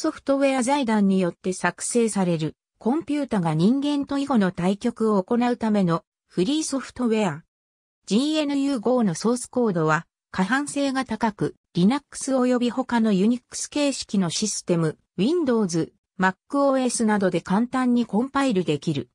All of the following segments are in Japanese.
ソフトウェア財団によって作成される、コンピュータが人間と囲碁の対局を行うためのフリーソフトウェア。GNU5 のソースコードは、可搬性が高く、Linux 及び他の Unix 形式のシステム、Windows、MacOS などで簡単にコンパイルできる。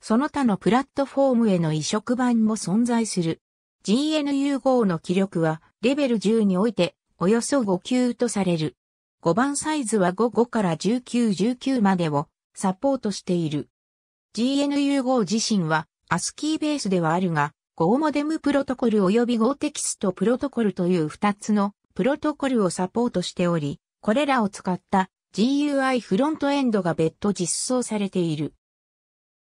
その他のプラットフォームへの移植版も存在する。GNU5 の気力は、レベル10において、およそ5級とされる。5番サイズは55から1919までをサポートしている。GNU5 自身は ASCII ベースではあるが、Go モデムプロトコル及び Go テキストプロトコルという2つのプロトコルをサポートしており、これらを使った GUI フロントエンドが別途実装されている。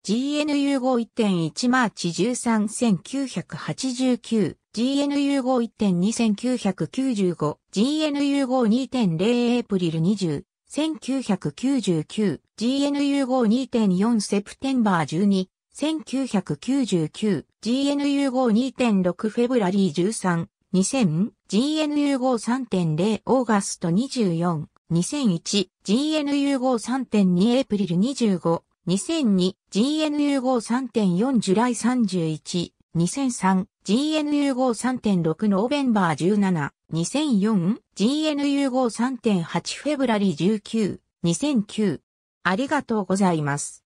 GNU5.1 1マーチ13989 1 GNU5.2995 GNU52.0 エイプリル20 1999 GNU52.4 セプテンバー12 1999 GNU52.6 フェブラリー13 2000 GNU53.0 オーガスト24 2001 GNU53.2 エイプリル25 2002GNU53.4 ジュライ31、2003 GNU53.6 ノーベンバー17、2004 GNU53.8 フェブラリ19、2009ありがとうございます。